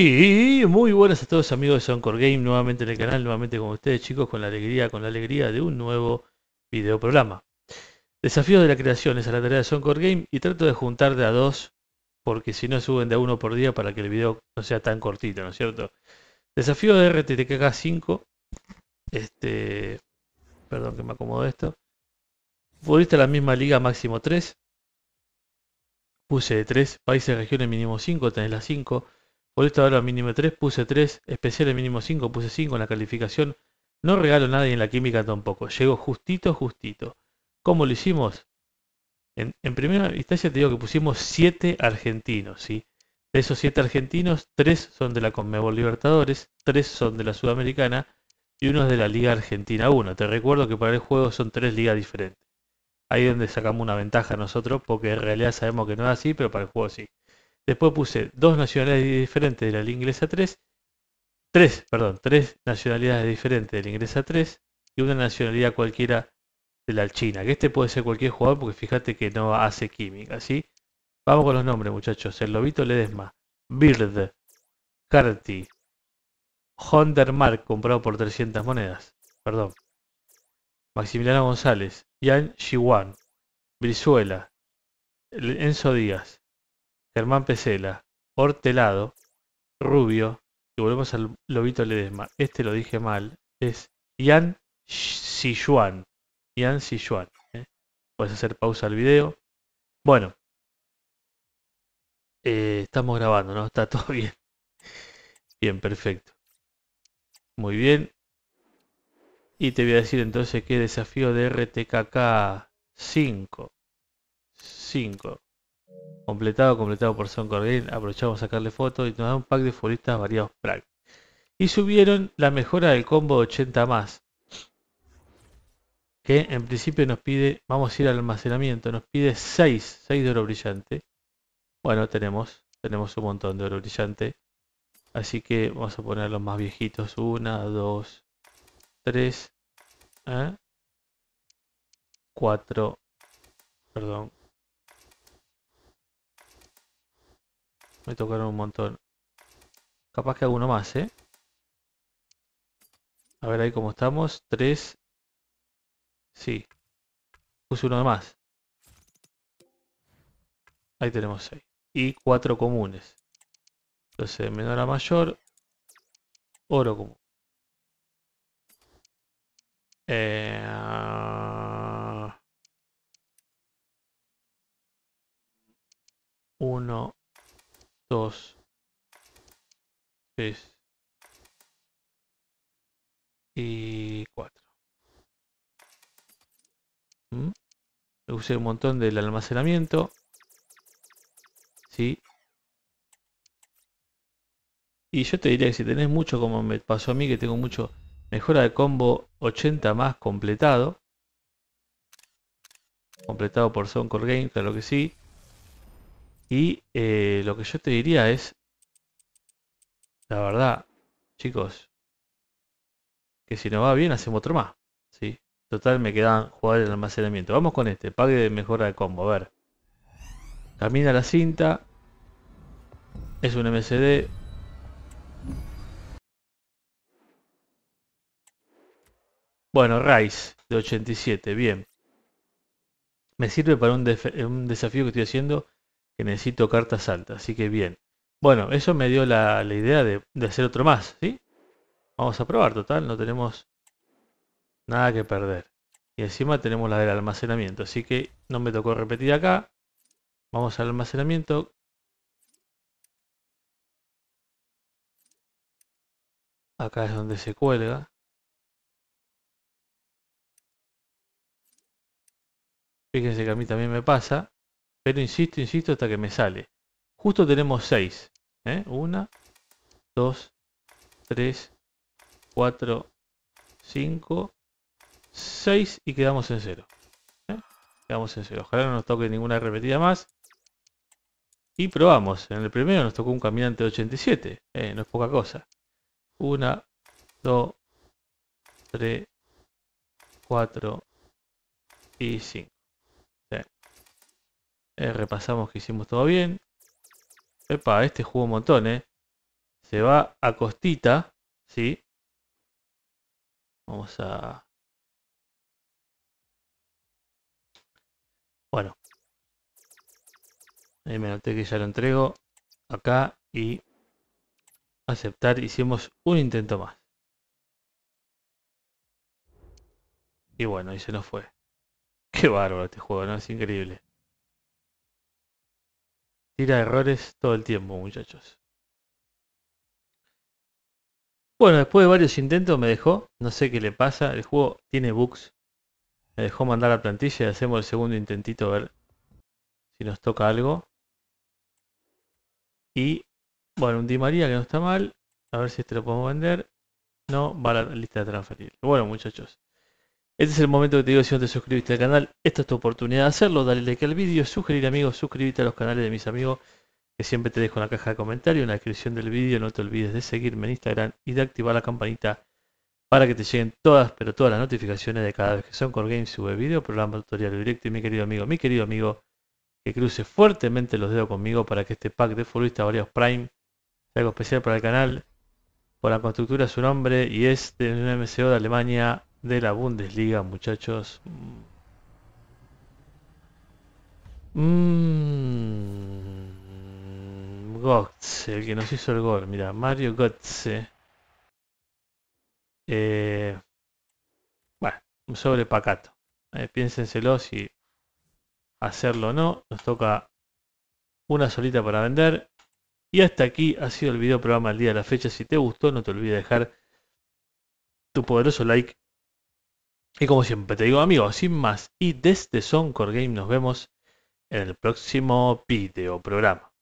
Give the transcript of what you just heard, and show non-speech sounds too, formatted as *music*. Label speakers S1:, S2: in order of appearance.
S1: Y muy buenas a todos amigos de Soundcore Game, nuevamente en el canal, nuevamente con ustedes chicos, con la alegría, con la alegría de un nuevo video programa. Desafío de la creación, esa es la tarea de Soundcore Game y trato de juntar de a dos, porque si no suben de a uno por día para que el video no sea tan cortito, ¿no es cierto? Desafío de RTTK 5, este, perdón que me acomodo esto. Futbolista a la misma liga, máximo 3. Puse 3, países, regiones, mínimo 5, tenés las 5. Por esto ahora mínimo 3 puse 3, especial el mínimo 5 puse 5 en la calificación. No regalo nadie en la química tampoco. llego justito, justito. ¿Cómo lo hicimos? En, primera instancia te digo que pusimos 7 argentinos, ¿sí? De esos 7 argentinos, 3 son de la Conmebol Libertadores, 3 son de la Sudamericana y uno es de la Liga Argentina 1. Te recuerdo que para el juego son 3 ligas diferentes. Ahí es donde sacamos una ventaja nosotros, porque en realidad sabemos que no es así, pero para el juego sí. Después puse dos nacionalidades diferentes de la inglesa 3, tres, perdón, tres nacionalidades diferentes de la inglesa 3 y una nacionalidad cualquiera de la China, que este puede ser cualquier jugador porque fíjate que no hace química, ¿sí? Vamos con los nombres, muchachos. El Lobito Ledesma, Bird, Carty, Hondermark, comprado por 300 monedas, perdón. Maximiliano González, Yan Shiwan, Brizuela, Enzo Díaz, Germán Pesela, Hortelado, Rubio, y volvemos al Lobito Ledesma. Este lo dije mal, es Ian Sichuan. Ian Sichuan. ¿eh? Puedes hacer pausa al video. Bueno, eh, estamos grabando, ¿no? Está *laughs* todo bien. Bien, perfecto. Muy bien. Y te voy a decir entonces qué desafío de RTKK 5. 5 completado, completado por Son Corbin, aprovechamos a sacarle fotos y nos da un pack de foristas variados Prague. Y subieron la mejora del combo 80 más, que en principio nos pide, vamos a ir al almacenamiento, nos pide 6, 6 de oro brillante. Bueno, tenemos, tenemos un montón de oro brillante. Así que vamos a poner los más viejitos, 1, 2, 3, 4, perdón, Me tocaron un montón. Capaz que alguno más, ¿eh? A ver ahí cómo estamos. Tres. Sí. Puse uno más. Ahí tenemos seis. Y cuatro comunes. Entonces, menor a mayor. Oro común. Eh... Uno. 2, 3 y 4. Mm. Usé un montón del almacenamiento. ¿Sí? Y yo te diría que si tenés mucho, como me pasó a mí, que tengo mucho mejora de combo 80 más completado. Completado por Soundcore Game, claro que sí. Y eh, lo que yo te diría es, la verdad, chicos, que si nos va bien hacemos otro más. ¿sí? Total, me quedan Jugar el almacenamiento. Vamos con este, pague de mejora de combo, a ver. Camina la cinta. Es un MCD. Bueno, Rice de 87, bien. Me sirve para un desafío que estoy haciendo que necesito cartas altas, así que bien. Bueno, eso me dio la, idea de, de, hacer otro más, ¿sí? Vamos a probar, total, no tenemos nada que perder. Y encima tenemos la del almacenamiento, así que no me tocó repetir acá. Vamos al almacenamiento. Acá es donde se cuelga. Fíjense que a mí también me pasa. Pero insisto, insisto hasta que me sale. Justo tenemos 6. 1, 2, 3, 4, 5, 6 y quedamos en 0. ¿eh? Quedamos en 0. Ojalá no nos toque ninguna repetida más. Y probamos. En el primero nos tocó un caminante 87. ¿eh? No es poca cosa. 1, 2, 3, 4 y 5. Eh, repasamos que hicimos todo bien. Epa, este juego un montón, ¿eh? Se va a costita, ¿sí? Vamos a... Bueno. Ahí me noté que ya lo entrego. Acá y... Aceptar. Hicimos un intento más. Y bueno, y se nos fue. Qué bárbaro este juego, ¿no? Es increíble tira errores todo el tiempo, muchachos. Bueno, después de varios intentos me dejó, no sé qué le pasa, el juego tiene bugs. Me dejó mandar la plantilla y hacemos el segundo intentito a ver si nos toca algo. Y, bueno, un Di María que no está mal, a ver si este lo podemos vender. No, va a la lista de transferir. Bueno, muchachos, este es el momento que te digo si no te suscribiste al canal, esta es tu oportunidad de hacerlo, dale like al vídeo, sugerir amigos, suscríbete a los canales de mis amigos que siempre te dejo en la caja de comentarios, en la descripción del vídeo, no te olvides de seguirme en Instagram y de activar la campanita para que te lleguen todas, pero todas las notificaciones de cada vez que son Core Games sube video programa tutorial directo y mi querido amigo, mi querido amigo, que cruce fuertemente los dedos conmigo para que este pack de futbolistas varios Prime sea algo especial para el canal. Por la constructura su nombre y es de un MCO de Alemania de la Bundesliga, muchachos. Mm, el que nos hizo el gol. Mira, Mario Gotze. Eh, bueno, sobre pacato. Eh, piénsenselo si hacerlo o no. Nos toca una solita para vender. Y hasta aquí ha sido el video programa del día de la fecha. Si te gustó, no te olvides de dejar tu poderoso like y como siempre te digo amigos, sin más y desde Soncore Game nos vemos en el próximo video programa.